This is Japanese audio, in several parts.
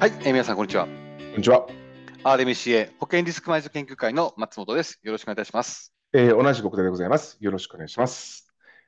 はい、えー、皆さんこんにちは。こんにちは。RMCA 保険リスクマネジ研究会の松本です。よろしくお願いいたします。えー、同じ国体でございます。よろしくお願いします。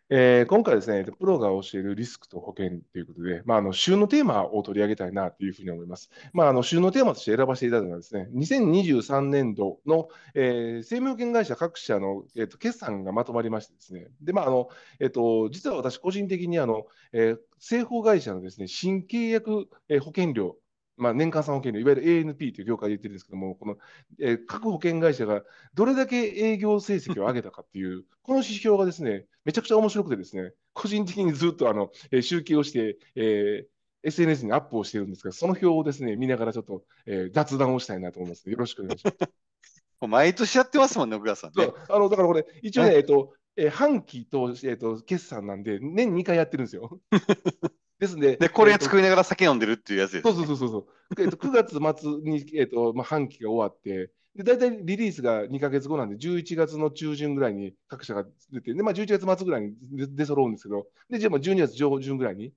えー、今回ですね、プロが教えるリスクと保険ということで、まあ、あの週のテーマを取り上げたいなというふうに思います。まあ、あの週のテーマとして選ばせていただいたのはですね、2023年度の、えー、生命保険会社各社の、えーと、決算がまとまりましてですね、でまああのえーと、と実は私個人的にあの、えー、製法会社のですね新契約保険料まあ、年間3保険料、いわゆる ANP という業界で言ってるんですけども、この、えー、各保険会社がどれだけ営業成績を上げたかっていう、この指標がですね、めちゃくちゃ面白くてですね、個人的にずっとあの、えー、集計をして、えー SNS にアップをしてるんですが、その表をですね、見ながらちょっと、えー、雑談をしたいなと思いますよろしくお願いします。毎年やってますもんね、奥田さん、ね、あのだからこれ、一応ね、えっと、えー、半期と,、えーと、と決算なんで、年2回やってるんですよ。ですんで、で、これ作りながら酒飲んでるっていうやつです、ね、そうそうそうそう。えっと、9 月末に、えっと、まあ、半期が終わって、で、大体リリースが2か月後なんで、11月の中旬ぐらいに各社が出て、で、まあ、11月末ぐらいに出そ揃うんですけど、で、じゃあ、12月上旬ぐらいに、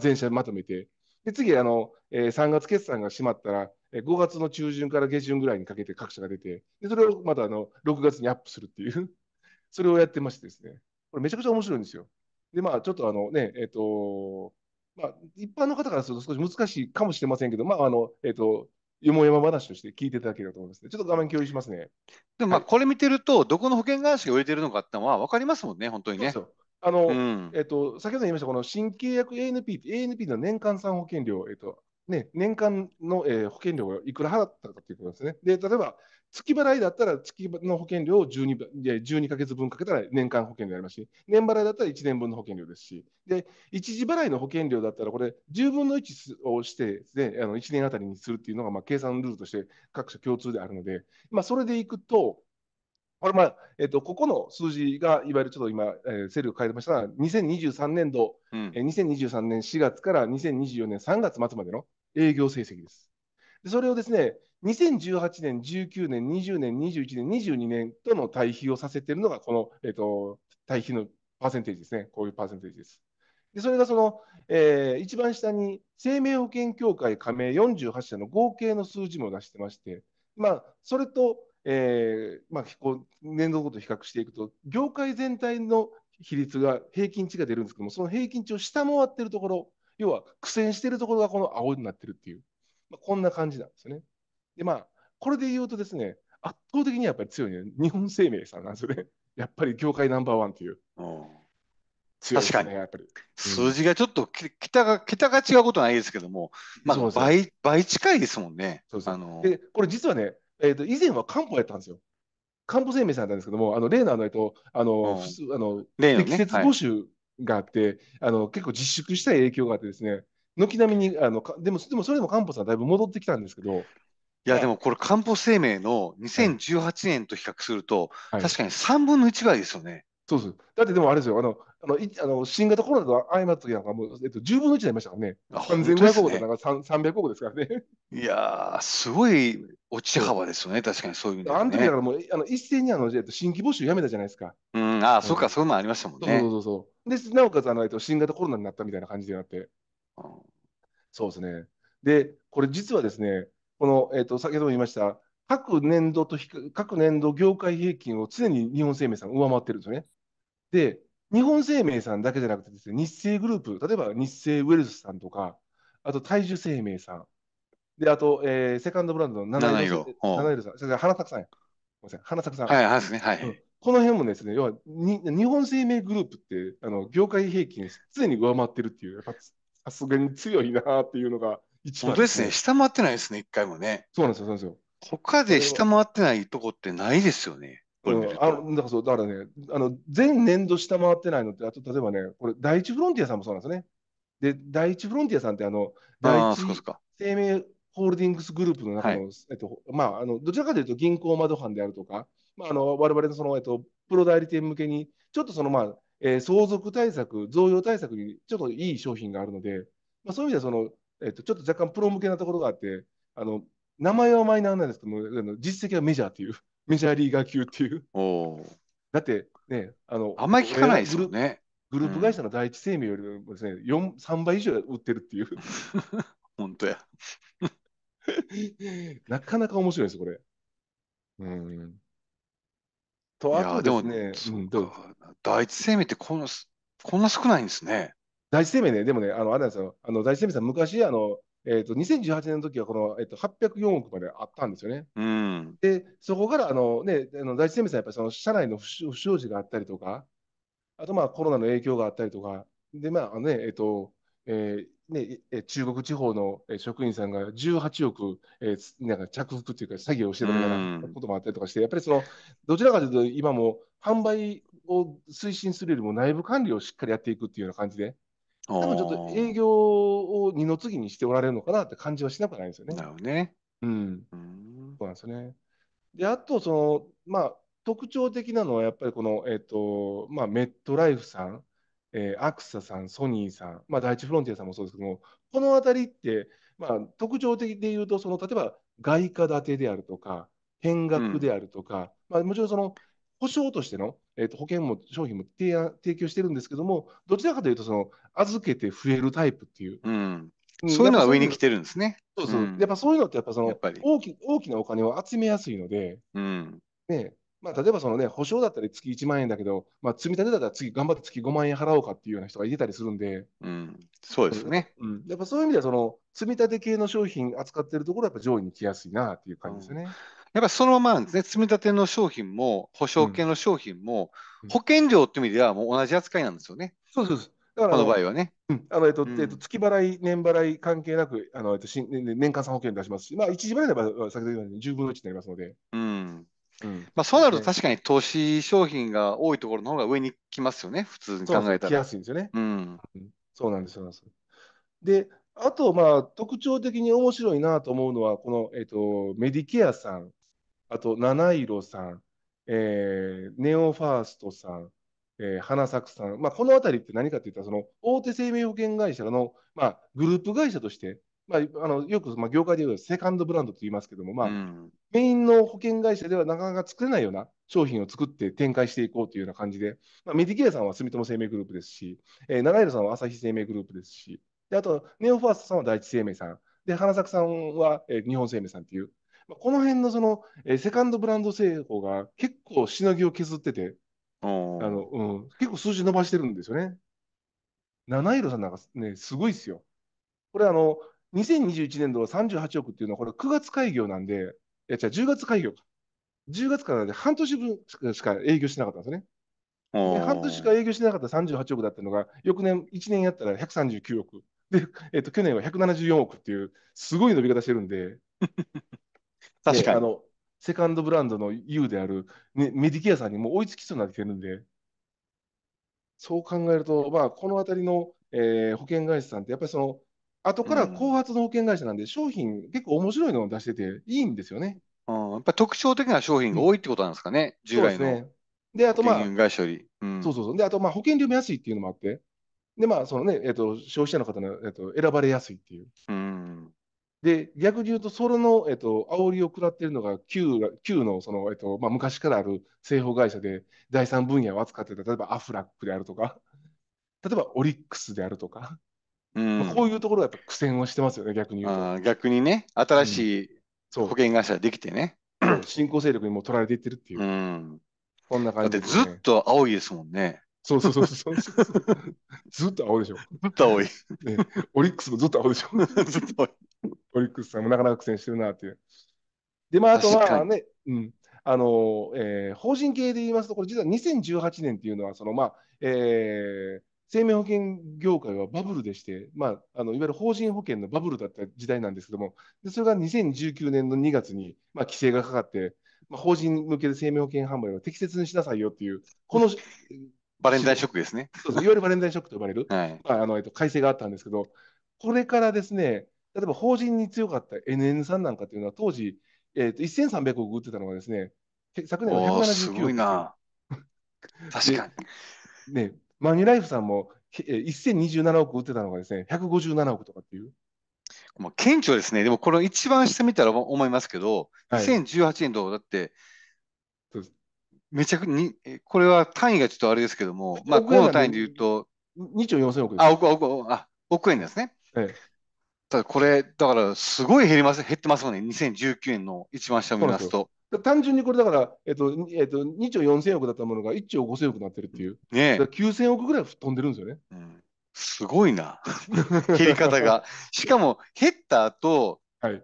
全社まとめて、で、次、あの、えー、3月決算が閉まったら、5月の中旬から下旬ぐらいにかけて各社が出て、でそれをまたあの6月にアップするっていうそれをやってましてですね、これめちゃくちゃ面白いんですよ。で、まあ、ちょっとあのね、えっ、ー、と、まあ、一般の方からすると少し難しいかもしれませんけど、まああのえーと、よもやま話として聞いていただければと思います、ね、ちょっと画面共有しますね。でもまあこれ見てると、どこの保険会社が売れてるのかってのは分かりますもんね、本当にね。あの、うえっ、と、先ほど言いました、この新契約 ANP、ANP の年間産保険料、えっ、ー、と、ね、年間の、えー、保険料をいくら払ったかということですね。で、例えば、月払いだったら月の保険料を 12, 12ヶ月分かけたら年間保険料やりますし、年払いだったら1年分の保険料ですし、で一時払いの保険料だったら、これ、10分の1をして、ね、あの1年あたりにするっていうのがまあ計算ルールとして各社共通であるので、まあ、それでいくと、これ、まあえと、ここの数字が、いわゆるちょっと今、えー、セルを変えてましたが、2023年度、うん、えー、2023年4月から2024年3月末までの営業成績です。でそれをですね、2018年、19年、20年、21年、22年との対比をさせているのが、この、えーと、対比のパーセンテージですね、こういうパーセンテージです。でそれがその、えー、一番下に生命保険協会加盟48社の合計の数字も出してまして、まあ、それと、えーまあ、こう年度ごと比較していくと、業界全体の比率が平均値が出るんですけども、その平均値を下回っているところ、要は苦戦しているところがこの青になってるっていう、まあ、こんな感じなんですよね。で、まあ、これで言うとですね、圧倒的にやっぱり強いね、日本生命さんなんですよね。やっぱり業界ナンバーワンという。うん確かに、やっぱり、数字がちょっと桁が桁が違うことないですけども、まあ、倍倍近いですもんね。そうあのー、でこれ実はね、えーと、以前は漢方やったんですよ。漢方生命さんだったんですけども、あの例のあの、えっと、あの、うん、あの、ね、適切募集があって、はい、あの結構自粛した影響があってですね、軒並みにあのでも、でもそれでも漢方さんだいぶ戻ってきたんですけど、いや、でもこれ、漢方生命の2018年と比較すると、はい、確かに3分の1ぐらいですよね。そうです。だってでもあれですよ、あの、あの、いあの新型コロナと相まった時なんかもう、えっと、10分の1になりましたからね。3500億だから、ね、300億ですからね。いやー、すごい落ち幅ですよね、確かにそういう意味ね、あの時だからもう、あの一斉にあの、えっと、新規募集やめたじゃないですか。うん、ああ、うん、そっか、そういうのありましたもんね。そうそうそうで、なおかつあの、えっと、新型コロナになったみたいな感じでなって。うん、そうですね。で、これ実はですね、この、えーと、先ほども言いました、各年度と各年度業界平均を常に日本生命さん上回ってるんですよね。で、日本生命さんだけじゃなくてですね、日清グループ、例えば日清ウェルスさんとか、あと大樹生命さん、で、あと、えー、セカンドブランドの七色七色さん、花さんや。花咲さん。はい、はい、うん。この辺もですね、要はに日本生命グループってあの業界平均常に上回ってるっていう、やっぱさすがに強いなっていうのが本当ですね。下回ってないですね、一回もね。そうなんですよ、そうなんですよ。他で下回ってないとこってないですよね。あのだからそうだからねあの、全年度下回ってないのって、あと例えばね、これ、第一フロンティアさんもそうなんですね。で、第一フロンティアさんって、あの第一すか。生命ホールディングスグループの中の、えっとまあ、あのどちらかというと銀行窓班であるとか、まあ、あの我々のその、えっと、プロ代理店向けに、ちょっとその、まあえー相続対策、贈与対策にちょっといい商品があるので、まあ、そういう意味ではそのえっと、ちょっと若干プロ向けなところがあって、あの名前はマイナーなんですけど実績はメジャーっていう、メジャーリーガー級っていう。だってね、あのあんまり聞かないですよね。グループ会社の第一生命よりもですね、うん、3倍以上売ってるっていう。本当や。なかなか面白いです、これ。うん。と、あとですね、第一生命ってこんなこんな少ないんですね。大生命ね、でもね、あのあれなんですよ、あの大生命さん、昔、あのえーと、2018年の時はこの、えーと、804億まであったんですよね。うん、で、そこからあの、ね、あの大生命さん、やっぱりその社内の不祥事があったりとか、あとまあコロナの影響があったりとか、で、まあ、ね、えっ、ー、と、えーね、中国地方の職員さんが18億、えー、なんか着服というか、詐欺をしてたみたいなこともあったりとかして、やっぱりそのどちらかというと、今も販売を推進するよりも内部管理をしっかりやっていくっていうような感じで、多分ちょっと営業を二の次にしておられるのかなって感じはしなくないですよね。なるほどね。うん。うん、そうなんですよね。で、あと、その、まあ、特徴的なのはやっぱりこの、えっ、ー、と、まあ、メットライフさん、えー、アクサさん、ソニーさん、まあ、第一フロンティアさんもそうですけども、この辺りって、まあ、特徴的で言うと、その例えば外貨建てであるとか、変額であるとか、うん、まあ、もちろんその保証としての、えー、と保険も商品も提案提供してるんですけども、どちらかというとその、預けて増えるタイプっていう。うんそういうのが上に来てるんですね。そうそう、うん、やっぱそういうのって、やっぱその大き大きなお金を集めやすいので、うんねまあ、例えばその、ね、保証だったり月1万円だけど、まあ、積み立てだったら次、頑張って月5万円払おうかっていうような人がいてたりするんで、うん、そうですね、うん、やっぱそういう意味ではその、積み立て系の商品扱ってるところはやっぱ上位に来やすいなっていう感じですね。うんやっぱそのままなんですね、積み立ての商品も、保証系の商品も、うん、保険料っていう意味ではもう同じ扱いなんですよね。そうそうだからこの場合はね。うん、あのえっと、えっと、月払い、年払い関係なく、あのえっと、新年間3保険出しますし、まあ、一時払いでば、先ほど言ったように10分の1になりますので。うんまあ、そうなると確かに投資商品が多いところの方が上に来ますよね、普通に考えたら。来やすいんですよね。うん、そうなんですよ。で、あと、まあ、特徴的に面白いなと思うのは、この、えっと、メディケアさんあと七色さん、えー、ネオファーストさん、えー、花作さん、まあ、この辺りって何かっていうとその大手生命保険会社の、まあ、グループ会社として、まあ、あのよく、まあ、業界でいうセカンドブランドと言いますけども、まあ、うん、メインの保険会社ではなかなか作れないような商品を作って展開していこうというような感じで、まあ、メディケアさんは住友生命グループですし、えー、長井さんは朝日生命グループですしであとネオファーストさんは第一生命さんで花作さんは、えー、日本生命さんというこの辺のその、えセカンドブランド製法が結構しのぎを削ってて、あのうん、結構数字伸ばしてるんですよね。七色さんなんかね、すごいですよ。これあの、2021年度は38億っていうのは、これ9月開業なんで、いや、じゃ10月開業か。10月からで半年分しか営業してなかったんですね。で半年しか営業してなかった38億だったのが、翌年、1年やったら139億。で、えっと、去年は174億っていう、すごい伸び方してるんで、確かに。あの、セカンドブランドの U である、ね、メディケアさんにも追いつきそうになってるんで、そう考えると、まあ、このあたりの、えー、保険会社さんって、やっぱりその、後から後発の保険会社なんで、商品結構面白いのを出してて、いいんですよね。うん、やっぱ特徴的な商品が多いってことなんですかね、従来ので、あとまあ、うんそうそうそう。で、あと、まあ、保険料も安いっていうのもあって、で、まあ、そのね、えっと、消費者の方の、えっと、選ばれやすいっていう。うんで、逆に言うと、それの、えっと、煽りを食らっているのが、旧旧の、その、えっと、まあ、昔からある製法会社で、第三分野を扱ってた、例えばアフラックであるとか、例えばオリックスであるとか、うん、まあ、こういうところがやっぱ苦戦をしてますよね、逆に言うと。逆にね、新しい、う保険会社ができてね。新興勢力にも取られていってるっていう。うん、こんな感じ、ね、だってずっと青いですもんね。そうそうそうそうずっと青でしょ。ずっと青い。ね、オリックスもずっと青でしょ。ずっと青い。オリックスさんもなかなか苦戦してるなっていう。で、まあ、あとはね、うん。あの、えー、法人系で言いますと、これ実は2018年っていうのは、その、まあ、えー、生命保険業界はバブルでして、まあ、あのいわゆる法人保険のバブルだった時代なんですけども、でそれが2019年の2月に、まあ、規制がかかって、まあ、法人向けで生命保険販売を適切にしなさいよっていう、この バレンタインショックですねそういわゆるバレンタインショックと呼ばれる、はいまああのえっと、改正があったんですけど、これからですね、例えば法人に強かった NN さんなんかっていうのは、当時、えーと、1300億売ってたのがですね、昨年は179億。すごいな。確かに。ね、マニュライフさんも、えー、1027億売ってたのがですね、157億とかっていう。まあ、顕著ですね。でもこれ一番下見たら思いますけど、はい、2018年度だって、めちゃくに、これは単位がちょっとあれですけども、まあ、この単位で言うと、2兆4000億です。あ、億、億、あ、億円ですね。ええ、ただこれ、だからすごい減ります減ってますもんね、2019年の一番下を見ますと。単純にこれだから、えっとえっと、2兆4000億だったものが1兆5000億になってるっていう、ね、9000億ぐらい飛んでるんですよね。うん、すごいな、減り方が。しかも減った後、はい、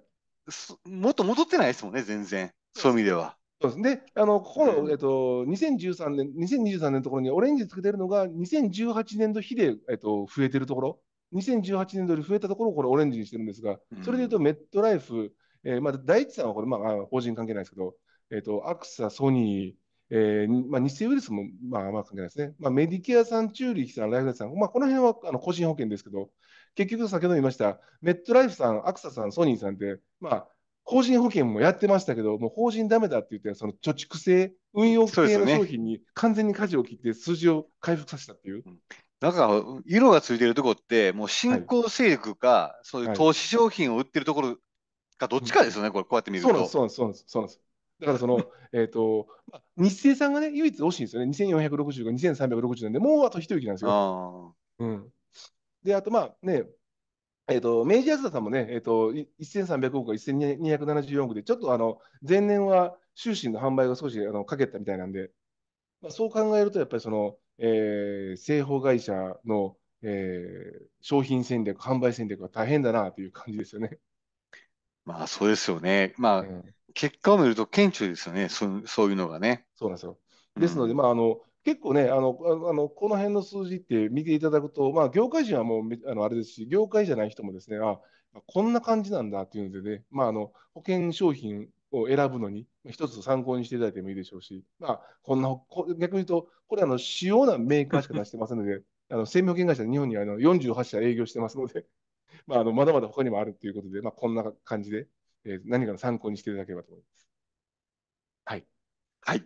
もっと戻ってないですもんね、全然、そういう意味では。そうですね、あのここの、えっと、2013年、2023年のところにオレンジつけてるのが、2018年度比で、えっと、増えてるところ、2018年度より増えたところをこれオレンジにしてるんですが、それでいうとメットライフ、えー、まあ第一さんはこれ、まあ、法人関係ないですけど、えー、とアクサ、ソニー、えーまあ、日清ウイルスも、まあ、まあ関係ないですね、まあ、メディケアさん、チューリヒさん、ライフネさん、まあ、この辺はあの個人保険ですけど、結局、先ほど言いました、メットライフさん、アクサさん、ソニーさんって、まあ、法人保険もやってましたけど、もう法人だめだって言って、その貯蓄性、運用性の商品に完全に舵を切って、数字を回復させたっていう。なんか、色がついてるところって、もう新興勢力か、はい、そういう投資商品を売ってるところか、どっちかですよね、はい、これ、こうやって見ると。そうなんです、そうなんです、そうなんです。だからその、えっと、日清さんがね、唯一惜しいんですよね。2460か2360なんで、もうあと一息なんですよ。うん。で、あとまあね、えっ、ー、と、明治安田さんもね、えっ、ー、と、1300億か1274億で、ちょっとあの、前年は終身の販売が少しあのかけたみたいなんで、まあ、そう考えると、やっぱりその、えー、製法会社の、えー、商品戦略、販売戦略は大変だなという感じですよね。まあ、そうですよね。まあ、うん、結果を見ると顕著ですよね、そそういうのがね。そうなんですよ。ですので、うん、まあ、あの、結構ね、あの、あの、この辺の数字って見ていただくと、まあ、業界人はもう、あの、あれですし、業界じゃない人もですね、あ、こんな感じなんだっていうのでね、まあ、あの、保険商品を選ぶのに、一つ参考にしていただいてもいいでしょうし、まあ、こんな、逆に言うと、これ、あの、主要なメーカーしか出してませんので、あの、生命保険会社、日本にあの48社営業してますので、まあ、あの、まだまだ他にもあるということで、まあ、こんな感じで、えー、何かの参考にしていただければと思います。はい。はい。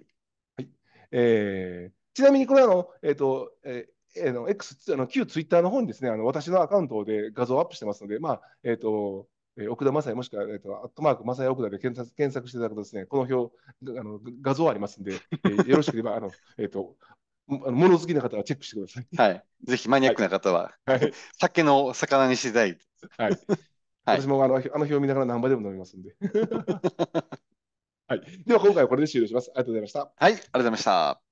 はい。えー、ちなみにこれあの、えっ、ー、と、えー、えー、の X、あの、旧ツイッターの方にですね、あの、私のアカウントで画像をアップしてますので、まあ、えっ、ー、と、え奥田正也もしくは、えーと、アットマーク正也奥田で検索検索していただくとですね、この表、あの画像ありますんで、えー、よろしければ、あの、えっ、ー、と、物好きな方はチェックしてください。はい。ぜひマニアックな方は、はい、酒の魚にしてただいはい。はい、私もあのあの表を見ながら何杯でも飲みますんで。はい。では今回はこれで終了します。ありがとうございました。はい、ありがとうございました。